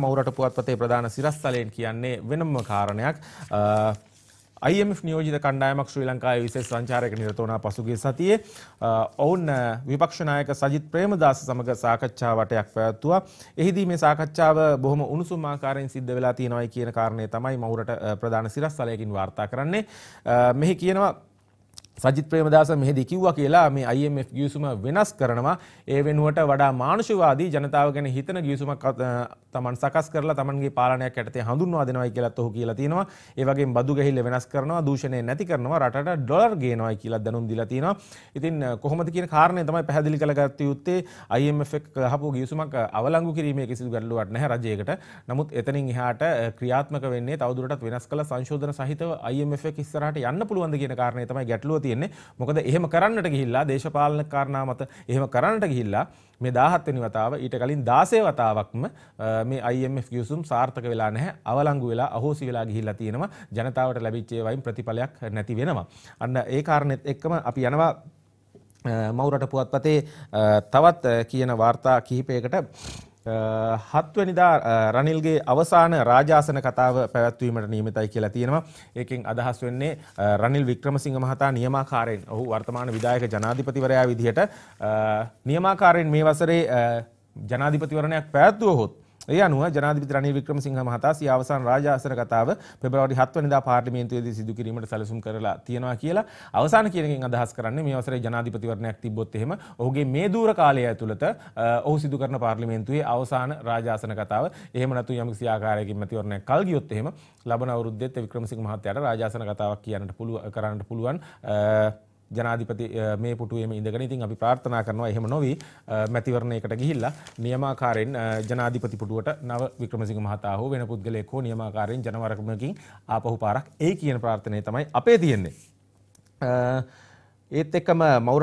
මවරට පුවත්පතේ ප්‍රධාන සිරස්තලයෙන් කියන්නේ වෙනම කාරණයක් IMF නියෝජිත කණ්ඩායමක් ශ්‍රී ලංකාවේ විශේෂ සංචාරයක නිරත වුණා පසුගිය සතියේ ඔවුන් විපක්ෂ නායක සජිත් ප්‍රේමදාස සමග සාකච්ඡා වටයක් පැවැත්තුවා. එහිදී මේ සාකච්ඡාව බොහොම උණුසුම් ආකාරයෙන් සිද්ධ වෙලා තියෙනවායි කියන කාරණය තමයි මවුරට ප්‍රධාන සිරස්තලයකින් වාර්තා කරන්නේ. මෙහි කියනවා සජිත් ප්‍රේමදාස මෙහිදී කිව්වා කියලා මේ IMF ගිවිසුම වෙනස් කරනවා ඒ වෙනුවට වඩා මානුෂවාදී ජනතාව ගැන හිතන ගිවිසුමක් තමන් සකස් කරලා තමන්ගේ පාලනයක් යටතේ හඳුන්වා දෙනවයි කියලාත් ඔහු කියලා තියෙනවා ඒ වගේම බදු ගැහිල්ල වෙනස් කරනවා දූෂණය නැති කරනවා රටට ඩොලර් ගේනවායි කියලා දැනුම් දීලා තියෙනවා ඉතින් කොහොමද කියන කාරණය තමයි පැහැදිලි කරගත්තේ යුත්තේ IMF එක හපු ගිවිසුමක් අවලංගු කිරීමේ කිසිදු ගැටලුවක් නැහැ රජයකට නමුත් එතනින් එහාට ක්‍රියාත්මක වෙන්නේ තවදුරටත් වෙනස් කළ සංශෝධන සහිතව IMF එක ඉස්සරහට යන්න පුළුවන් ද කියන කාරණය තමයි ගැටලුව තියෙන්නේ. මොකද එහෙම කරන්නට ගිහිල්ලා දේශපාලන කාරණා මත එහෙම කරන්නට ගිහිල්ලා මේ 17 වෙනි වතාව ඊට කලින් 16 වතාවක්ම මේ IMF ගිවිසුම් සාර්ථක වෙලා නැහැ. අවලංගු වෙලා අහෝසි වෙලා ගිහිල්ලා තියෙනවා. ජනතාවට ලැබිච්ච ඒවායින් ප්‍රතිඵලයක් නැති වෙනවා. අන්න ඒ කාරණෙත් එක්කම අපි යනවා මවුරට පුවත්පතේ තවත් කියන වාර්තා කිහිපයකට හත්වනිදා රනිල්ගේ අවසාන රාජාසන කතාව පැවැත්වීමට නියමිතයි කියලා තියෙනවා. ඒකෙන් අදහස් වෙන්නේ රනිල් වික්‍රමසිංහ මහතා නියමාකාරයෙන් ඔහු වර්තමාන විධායක ජනාධිපතිවරයා විදිහට නියමාකාරයෙන් මේ වසරේ ජනාධිපතිවරණයක් පැවැත්වුවහොත් ඒ අනුව ජනාධිපති රනිල් වික්‍රමසිංහ මහතා සිය අවසාන රාජාසන කතාව පෙබරවරි 7 වෙනිදා පාර්ලිමේන්තුවේදී සිදු කිරීමට සැලසුම් කරලා තියෙනවා කියලා අවසාන කියන එකෙන් අදහස් කරන්නේ මේ අවසරේ ජනාධිපතිවරණයක් තිබ්බොත් එහෙම ඔහුගේ මේ දූර කාලය ඇතුළත ඔහු සිදු කරන පාර්ලිමේන්තුවේ අවසාන රාජාසන කතාව එහෙම නැතු යම් කිසි ආකාරයකින් මැතිවරණයක් කල් ගියොත් එහෙම ලබන අවුරුද්දේත් වික්‍රමසිංහ මහත්තයාට රාජාසන කතාවක් කියන්නට පුළුවන් කරන්නට පුළුවන් ජනාධිපති මේ පුටුවේම ඉඳගෙන ඉතින් අපි ප්‍රාර්ථනා කරනවා එහෙම නොවි මැතිවරණයකට ගිහිල්ලා නියමාකාරයෙන් ජනාධිපති පුටුවට නව වික්‍රමසිංහ මහතා හෝ වෙන පුද්ගලයෙක් හෝ නියමාකාරයෙන් ජනවරකමකින් ආපහු පාරක් ඒ කියන ප්‍රාර්ථනය තමයි අපේ තියෙන්නේ. ඒත් එක්කම මෞර